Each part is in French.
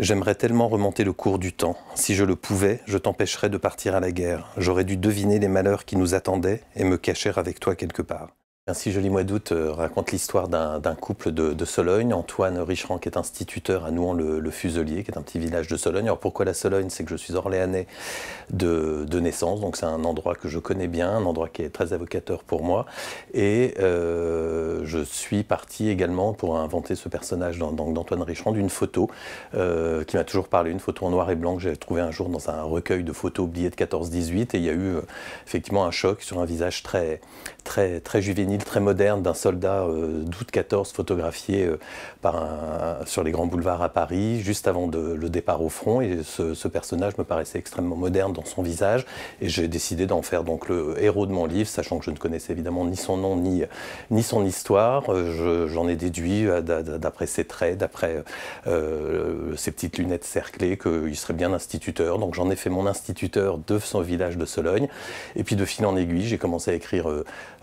J'aimerais tellement remonter le cours du temps. Si je le pouvais, je t'empêcherais de partir à la guerre. J'aurais dû deviner les malheurs qui nous attendaient et me cacher avec toi quelque part. Si Joli Mois d'août euh, raconte l'histoire d'un couple de, Sologne. Antoine Richerand, qui est instituteur à Nouan-le-Fuselier, qui est un petit village de Sologne. Alors pourquoi la Sologne C'est que je suis orléanais de, naissance, donc c'est un endroit que je connais bien, un endroit qui est très avocateur pour moi. Et euh, je suis parti également pour inventer ce personnage d'Antoine Richerand d'une photo euh, qui m'a toujours parlé, une photo en noir et blanc que j'ai trouvée un jour dans un recueil de photos oubliées de 14-18. Et il y a eu effectivement un choc sur un visage très, très, très juvénile très moderne d'un soldat euh, d'août 14 photographié euh, par un, sur les grands boulevards à Paris, juste avant le départ au front. Et ce, personnage me paraissait extrêmement moderne dans son visage. Et j'ai décidé d'en faire donc le héros de mon livre, sachant que je ne connaissais évidemment ni son nom ni, son histoire. Euh, j'en ai déduit, d'après ses traits, d'après ses petites lunettes cerclées, qu'il serait bien instituteur. Donc j'en ai fait mon instituteur de son village de Sologne. Et puis de fil en aiguille, j'ai commencé à écrire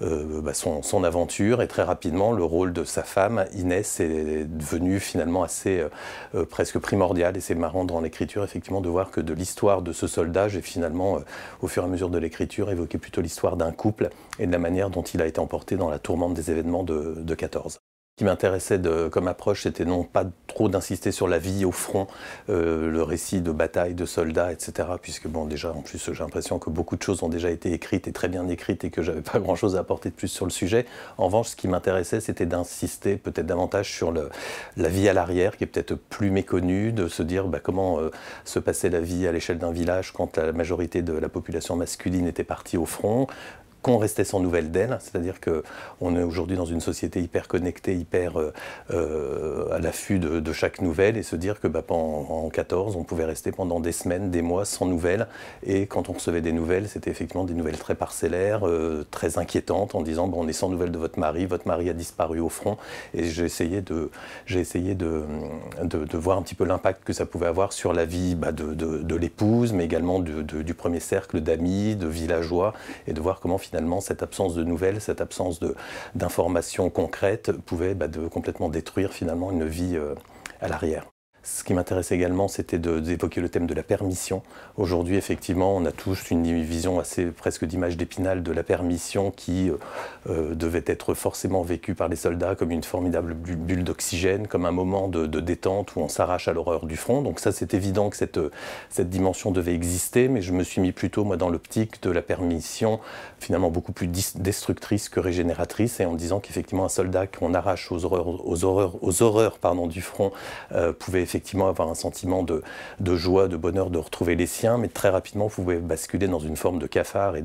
bah, son son, aventure et très rapidement, le rôle de sa femme, Inès, est devenu finalement assez euh, euh, presque primordial. Et c'est marrant dans l'écriture, effectivement, de voir que de l'histoire de ce soldat, j'ai finalement, euh, au fur et à mesure de l'écriture, évoqué plutôt l'histoire d'un couple et de la manière dont il a été emporté dans la tourmente des événements de, de 14. Ce qui m'intéressait comme approche, c'était non pas trop d'insister sur la vie au front, euh, le récit de bataille, de soldats, etc. Puisque bon, déjà, en plus, j'ai l'impression que beaucoup de choses ont déjà été écrites et très bien écrites et que j'avais pas grand-chose à apporter de plus sur le sujet. En revanche, ce qui m'intéressait, c'était d'insister peut-être davantage sur la vie à l'arrière, qui est peut-être plus méconnue, de se dire bah, comment euh, se passait la vie à l'échelle d'un village quand la majorité de la population masculine était partie au front, qu'on restait sans nouvelles d'elle. C'est-à-dire que on est aujourd'hui dans une société hyper connectée, hyper euh, euh, à l'affût de, chaque nouvelle, et se dire que bah, en, 14, on pouvait rester pendant des semaines, des mois sans nouvelles. Et quand on recevait des nouvelles, c'était effectivement des nouvelles très parcellaires, euh, très inquiétantes, en disant bon, on est sans nouvelles de votre mari, votre mari a disparu au front. Et j'ai essayé, de, j'ai essayé de, de, voir un petit peu l'impact que ça pouvait avoir sur la vie bah, de, de l'épouse, mais également du premier cercle d'amis, de villageois, et de voir comment finalement, cette absence de nouvelles, cette absence d'informations concrètes pouvait bah, complètement détruire finalement une vie euh, à l'arrière. Ce qui m'intéressait également, c'était d'évoquer le thème de la permission. Aujourd'hui, effectivement, on a tous une vision assez presque d'image d'épinal de la permission qui euh, euh, devait être forcément vécue par les soldats comme une formidable bulle d'oxygène, comme un moment de, détente où on s'arrache à l'horreur du front. Donc ça, c'est évident que cette, cette dimension devait exister, mais je me suis mis plutôt, moi, dans l'optique de la permission finalement beaucoup plus destructrice que régénératrice, et en disant qu'effectivement, un soldat qu'on arrache aux horreurs, aux horreurs, aux horreurs pardon, du front euh, pouvait pouvait effectivement avoir un sentiment de, joie, de bonheur de retrouver les siens, mais très rapidement, vous pouvez basculer dans une forme de cafard et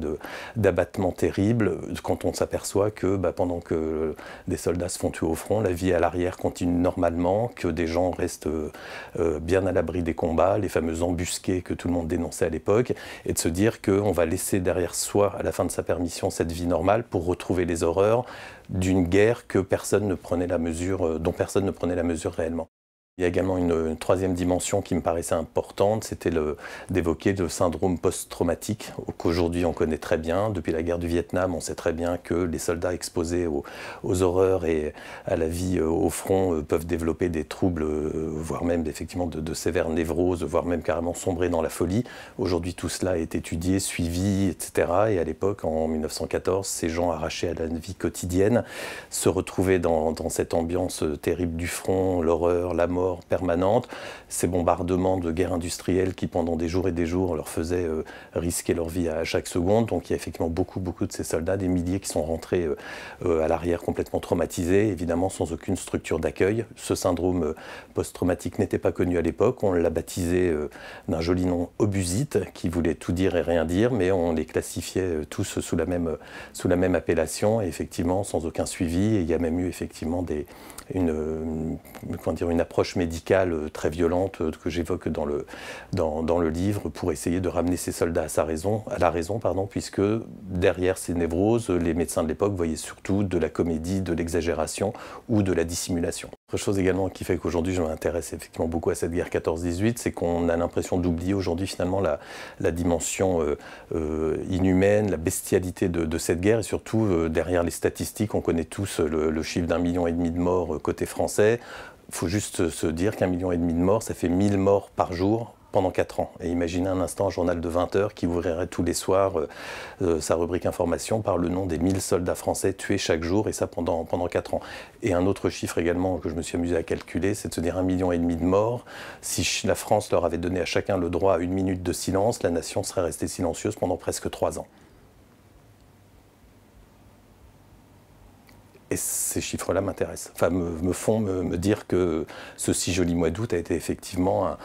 d'abattement terrible euh, quand on s'aperçoit que bah, pendant que euh, des soldats se font tuer au front, la vie à l'arrière continue normalement, que des gens restent euh, bien à l'abri des combats, les fameuses embusqués que tout le monde dénonçait à l'époque, et de se dire qu'on va laisser derrière soi, à la fin de sa permission, cette vie normale pour retrouver les horreurs d'une guerre que personne ne prenait la mesure, dont personne ne prenait la mesure réellement. Il y a également une, troisième dimension qui me paraissait importante, c'était d'évoquer le syndrome post-traumatique qu'aujourd'hui on connaît très bien. Depuis la guerre du Vietnam, on sait très bien que les soldats exposés aux, horreurs et à la vie euh, au front euh, peuvent développer des troubles, euh, voire même effectivement de, sévères névroses, voire même carrément sombrer dans la folie. Aujourd'hui, tout cela est étudié, suivi, etc. Et à l'époque, en 1914, ces gens arrachés à la vie quotidienne se retrouvaient dans cette ambiance terrible du front, l'horreur, la mort permanente, ces bombardements de guerre industrielle qui pendant des jours et des jours leur faisaient euh, risquer leur vie à chaque seconde. Donc il y a effectivement beaucoup, beaucoup de ces soldats, des milliers qui sont rentrés euh, euh, à l'arrière complètement traumatisés, évidemment sans aucune structure d'accueil. Ce syndrome post-traumatique n'était pas connu à l'époque. On l'a baptisé d'un joli nom obusite, qui voulait tout dire et rien dire, mais on les classifiait tous sous la même, sous la même appellation, et effectivement sans aucun suivi. Et il y a même eu effectivement une, comment dire, une approche médicale euh, très violente euh, que j'évoque dans le, dans, le livre pour essayer de ramener ces soldats à, sa raison, à la raison, pardon, puisque derrière ces névroses, les médecins de l'époque voyaient surtout de la comédie, de l'exagération ou de la dissimulation. Autre chose également qui fait qu'aujourd'hui je m'intéresse effectivement beaucoup à cette guerre 14-18, c'est qu'on a l'impression d'oublier aujourd'hui finalement la, dimension euh, inhumaine, la bestialité de, cette guerre et surtout derrière les statistiques, on connaît tous le chiffre d'un million et demi de morts côté français. Il faut juste se dire qu'un million et demi de morts, ça fait 1000 morts par jour pendant 4 ans. Et imaginez un instant un journal de 20 heures qui ouvrirait tous les soirs euh, euh, sa rubrique information par le nom des 1000 soldats français tués chaque jour, et ça pendant, pendant 4 ans. Et un autre chiffre également que je me suis amusé à calculer, c'est de se dire un million et demi de morts. Si la France leur avait donné à chacun le droit à une minute de silence, la nation serait restée silencieuse pendant presque 3 ans. ces chiffres-là m'intéressent, enfin me, font me, dire que ce si joli mois d'août a été effectivement,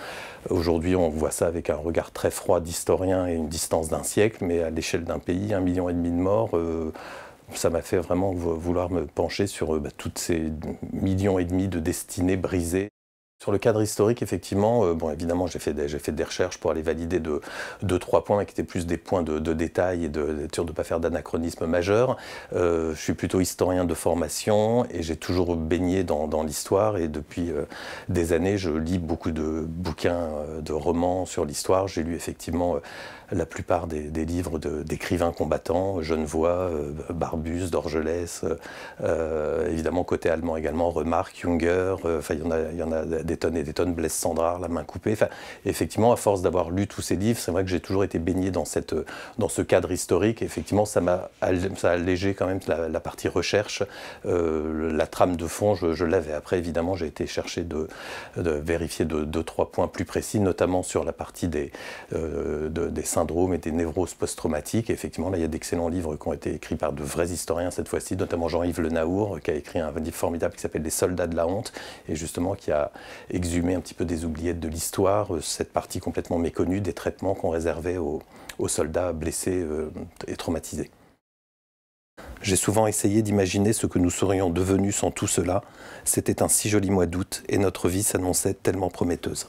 aujourd'hui on voit ça avec un regard très froid d'historien et une distance d'un siècle, mais à l'échelle d'un pays, un million et demi de morts, euh, ça m'a fait vraiment vouloir me pencher sur euh, bah, toutes ces millions et demi de destinées brisées. Sur le cadre historique, effectivement, euh, bon, évidemment, j'ai fait, des, fait des recherches pour aller valider deux, trois points, qui étaient plus des points de, détail et de, sûr de ne pas faire d'anachronisme majeur. Euh, je suis plutôt historien de formation et j'ai toujours baigné dans, dans l'histoire. Et depuis euh, des années, je lis beaucoup de bouquins, de romans sur l'histoire. J'ai lu effectivement la plupart des, livres d'écrivains combattants, Genevois, Barbus, Dorgelès, évidemment, côté allemand également, Remarque, Junger, enfin, il y en a, y en a des des tonnes et des tonnes, Blaise Sandrard, La main coupée. effectivement, à force d'avoir lu tous ces livres, c'est vrai que j'ai toujours été baigné dans, cette, dans ce cadre historique. effectivement, ça m'a ça allégé quand même la, partie recherche. Euh, la trame de fond, je, l'avais. Après, évidemment, j'ai été chercher de, vérifier deux, trois points plus précis, notamment sur la partie des, euh, des syndromes et des névroses post-traumatiques. Effectivement, là, il y a d'excellents livres qui ont été écrits par de vrais historiens cette fois-ci, notamment Jean-Yves Le Naour, qui a écrit un livre formidable qui s'appelle Les soldats de la honte, et justement qui a, exhumer un petit peu des oubliettes de l'histoire, euh, cette partie complètement méconnue des traitements qu'on réservait aux, soldats blessés euh, et traumatisés. J'ai souvent essayé d'imaginer ce que nous serions devenus sans tout cela. C'était un si joli mois d'août et notre vie s'annonçait tellement prometteuse.